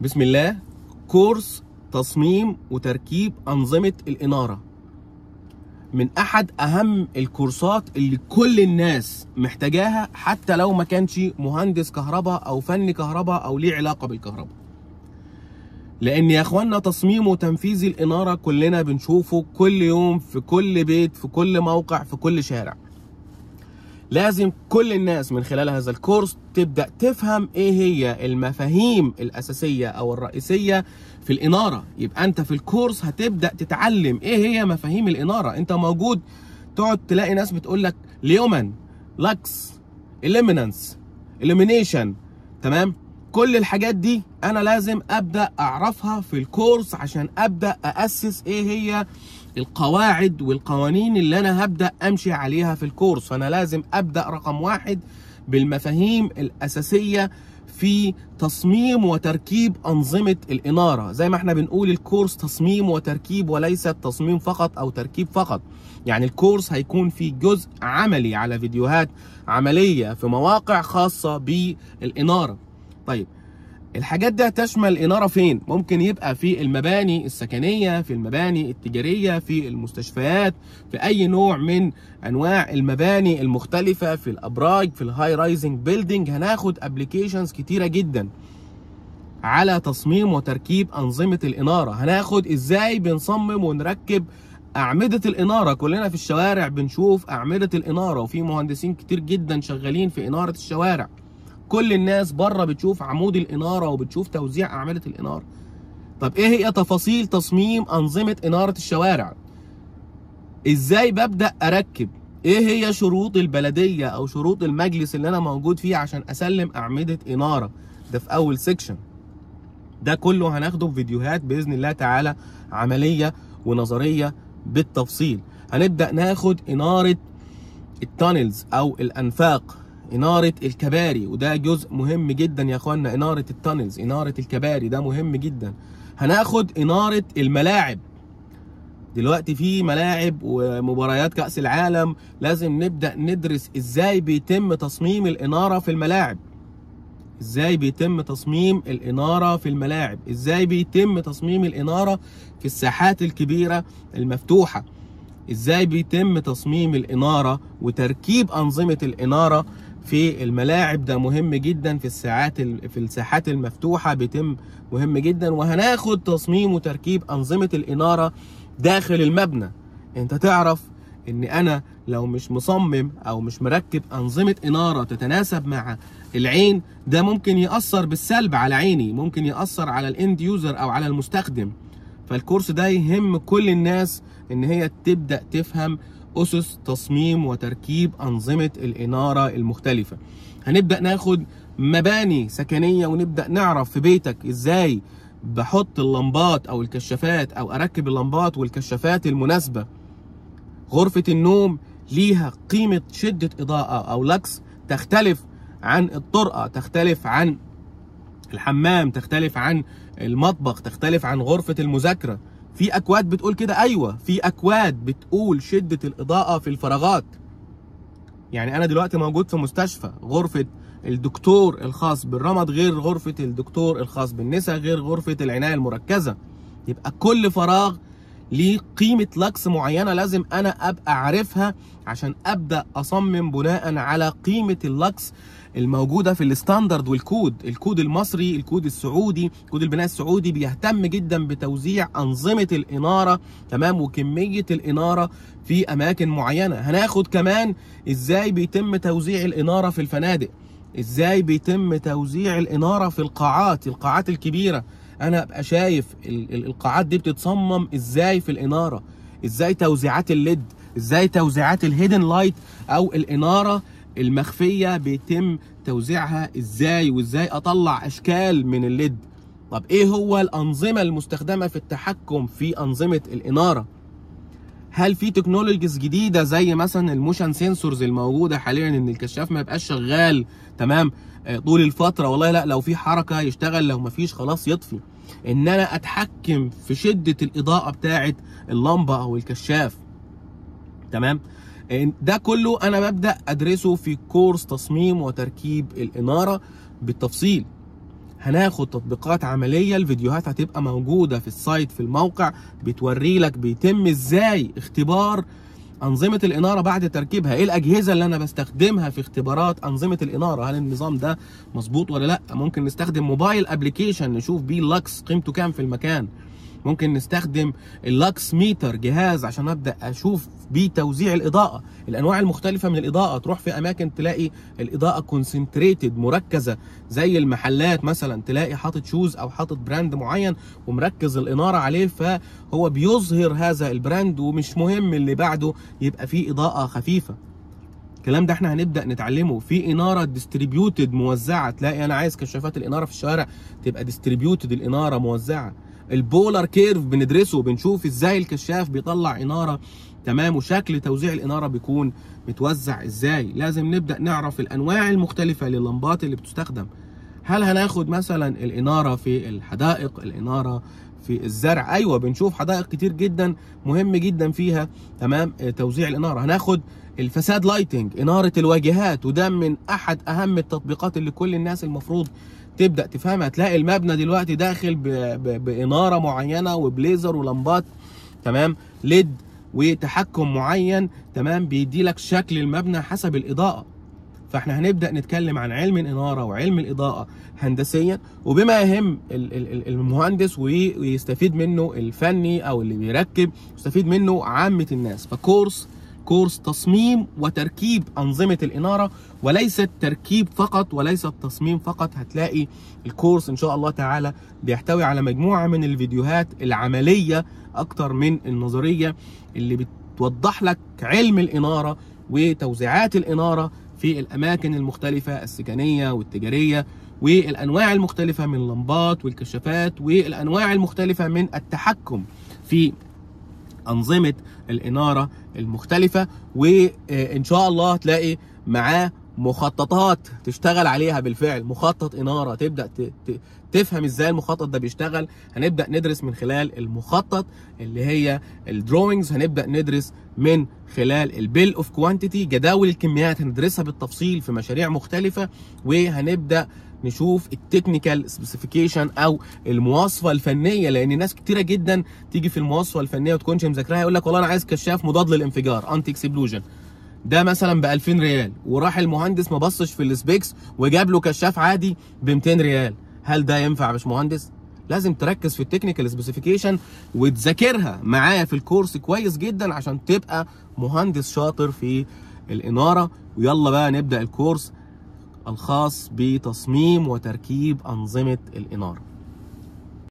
بسم الله كورس تصميم وتركيب أنظمة الإنارة من أحد أهم الكورسات اللي كل الناس محتاجاها حتى لو ما كانش مهندس كهرباء أو فني كهرباء أو ليه علاقة بالكهرباء لأن يا إخوانا تصميم وتنفيذ الإنارة كلنا بنشوفه كل يوم في كل بيت في كل موقع في كل شارع لازم كل الناس من خلال هذا الكورس تبدا تفهم ايه هي المفاهيم الاساسيه او الرئيسيه في الاناره يبقى انت في الكورس هتبدا تتعلم ايه هي مفاهيم الاناره انت موجود تقعد تلاقي ناس بتقول لك ليومن لاكس اليمينانس اليمينيشن تمام كل الحاجات دي انا لازم ابدا اعرفها في الكورس عشان ابدا اسس ايه هي القواعد والقوانين اللي انا هبدا امشي عليها في الكورس فانا لازم ابدا رقم واحد بالمفاهيم الاساسيه في تصميم وتركيب انظمه الاناره زي ما احنا بنقول الكورس تصميم وتركيب وليس تصميم فقط او تركيب فقط يعني الكورس هيكون فيه جزء عملي على فيديوهات عمليه في مواقع خاصه بالاناره طيب الحاجات ده تشمل إنارة فين؟ ممكن يبقى في المباني السكنية، في المباني التجارية، في المستشفيات، في أي نوع من أنواع المباني المختلفة، في الأبراج، في الهاي رايزنج بيلدينج، هناخد أبلكيشنز كتيرة جدا على تصميم وتركيب أنظمة الإنارة، هناخد إزاي بنصمم ونركب أعمدة الإنارة كلنا في الشوارع بنشوف أعمدة الإنارة وفي مهندسين كتير جدا شغالين في إنارة الشوارع كل الناس بره بتشوف عمود الاناره وبتشوف توزيع اعمده الاناره طب ايه هي تفاصيل تصميم انظمه اناره الشوارع ازاي ببدا اركب ايه هي شروط البلديه او شروط المجلس اللي انا موجود فيه عشان اسلم اعمده اناره ده في اول سيكشن ده كله هناخده في فيديوهات باذن الله تعالى عمليه ونظريه بالتفصيل هنبدا ناخد اناره التانلز او الانفاق اناره الكباري وده جزء مهم جدا يا اخوانا اناره التانلز اناره الكباري ده مهم جدا هناخد اناره الملاعب دلوقتي في ملاعب ومباريات كاس العالم لازم نبدا ندرس ازاي بيتم تصميم الاناره في الملاعب ازاي بيتم تصميم الاناره في الملاعب ازاي بيتم تصميم الاناره في الساحات الكبيره المفتوحه ازاي بيتم تصميم الاناره وتركيب انظمه الاناره في الملاعب ده مهم جدا في الساعات في الساحات المفتوحه بيتم مهم جدا وهناخد تصميم وتركيب انظمه الاناره داخل المبنى انت تعرف ان انا لو مش مصمم او مش مركب انظمه اناره تتناسب مع العين ده ممكن ياثر بالسلب على عيني ممكن ياثر على الاند يوزر او على المستخدم فالكورس ده يهم كل الناس ان هي تبدا تفهم أسس تصميم وتركيب أنظمة الإنارة المختلفة هنبدأ ناخد مباني سكنية ونبدأ نعرف في بيتك إزاي بحط اللمبات أو الكشافات أو أركب اللمبات والكشافات المناسبة غرفة النوم ليها قيمة شدة إضاءة أو لكس تختلف عن الطرقة تختلف عن الحمام تختلف عن المطبخ تختلف عن غرفة المذاكرة في اكواد بتقول كده ايوه في اكواد بتقول شده الاضاءه في الفراغات يعني انا دلوقتي موجود في مستشفى غرفه الدكتور الخاص بالرمض غير غرفه الدكتور الخاص بالنساء غير غرفه العنايه المركزه يبقى كل فراغ ليه قيمه لكس معينه لازم انا ابقى عارفها عشان ابدا اصمم بناء على قيمه اللكس الموجوده في الستاندرد والكود الكود المصري الكود السعودي كود البناء السعودي بيهتم جدا بتوزيع انظمه الاناره تمام وكميه الاناره في اماكن معينه هناخد كمان ازاي بيتم توزيع الاناره في الفنادق ازاي بيتم توزيع الاناره في القاعات القاعات الكبيره انا ابقى شايف القاعات دي بتتصمم ازاي في الاناره ازاي توزيعات الليد ازاي توزيعات الهيدن لايت او الاناره المخفيه بيتم توزيعها ازاي وازاي اطلع اشكال من الليد طب ايه هو الانظمه المستخدمه في التحكم في انظمه الاناره هل في تكنولوجيز جديده زي مثلا الموشن سنسورز الموجوده حاليا ان الكشاف ما يبقاش شغال تمام آه، طول الفتره والله لا لو في حركه يشتغل لو ما فيش خلاص يطفي ان انا اتحكم في شده الاضاءه بتاعه اللمبه او الكشاف تمام ده كله انا ببدا ادرسه في كورس تصميم وتركيب الاناره بالتفصيل هناخد تطبيقات عمليه الفيديوهات هتبقى موجوده في السايت في الموقع بتوري لك بيتم ازاي اختبار انظمه الاناره بعد تركيبها ايه الاجهزه اللي انا بستخدمها في اختبارات انظمه الاناره هل النظام ده مظبوط ولا لا ممكن نستخدم موبايل ابلكيشن نشوف بيه لكس قيمته كام في المكان ممكن نستخدم اللاكس ميتر جهاز عشان ابدا اشوف بيه توزيع الاضاءه الانواع المختلفه من الاضاءه تروح في اماكن تلاقي الاضاءه كونسنتريتد مركزه زي المحلات مثلا تلاقي حاطط شوز او حاطط براند معين ومركز الاناره عليه فهو بيظهر هذا البراند ومش مهم اللي بعده يبقى فيه اضاءه خفيفه الكلام ده احنا هنبدا نتعلمه في اناره ديستريبيوتد موزعه تلاقي انا عايز كشافات الاناره في الشوارع تبقى ديستريبيوتد الاناره موزعه البولار كيرف بندرسه بنشوف ازاي الكشاف بيطلع اناره تمام وشكل توزيع الاناره بيكون متوزع ازاي لازم نبدا نعرف الانواع المختلفه لللمبات اللي بتستخدم هل هناخد مثلا الاناره في الحدائق الاناره في الزرع ايوه بنشوف حدائق كتير جدا مهم جدا فيها تمام توزيع الاناره هناخد الفساد لايتنج اناره الواجهات وده من احد اهم التطبيقات اللي كل الناس المفروض تبدا تفهم هتلاقي المبنى دلوقتي داخل ب... ب... باناره معينه وبليزر ولمبات تمام ليد وتحكم معين تمام بيدي لك شكل المبنى حسب الاضاءه فاحنا هنبدا نتكلم عن علم الاناره وعلم الاضاءه هندسيا وبما يهم المهندس ويستفيد منه الفني او اللي بيركب يستفيد منه عامه الناس فكورس كورس تصميم وتركيب انظمه الاناره وليست تركيب فقط وليس التصميم فقط هتلاقي الكورس ان شاء الله تعالى بيحتوي على مجموعه من الفيديوهات العمليه اكتر من النظريه اللي بتوضح لك علم الاناره وتوزيعات الاناره في الاماكن المختلفه السكنيه والتجاريه والانواع المختلفه من اللمبات والكشافات والانواع المختلفه من التحكم في انظمه الاناره المختلفه وان شاء الله تلاقي معاه مخططات تشتغل عليها بالفعل مخطط اناره تبدا تفهم ازاي المخطط ده بيشتغل هنبدا ندرس من خلال المخطط اللي هي الدروينجز هنبدا ندرس من خلال البيل اوف كوانتيتي جداول الكميات هندرسها بالتفصيل في مشاريع مختلفه وهنبدا نشوف التكنيكال سبيسيفيكيشن او المواصفه الفنيه لان ناس كتيره جدا تيجي في المواصفه الفنيه وتكونش مذاكرها يقول لك والله انا عايز كشاف مضاد للانفجار انتي اكسبلوجن ده مثلا ب 2000 ريال وراح المهندس ما بصش في السبيكس وجاب له كشاف عادي ب 200 ريال هل ده ينفع يا باشمهندس؟ لازم تركز في التكنيكال سبيسيفيكيشن وتذاكرها معايا في الكورس كويس جدا عشان تبقى مهندس شاطر في الاناره ويلا بقى نبدا الكورس الخاص بتصميم وتركيب أنظمة الإنارة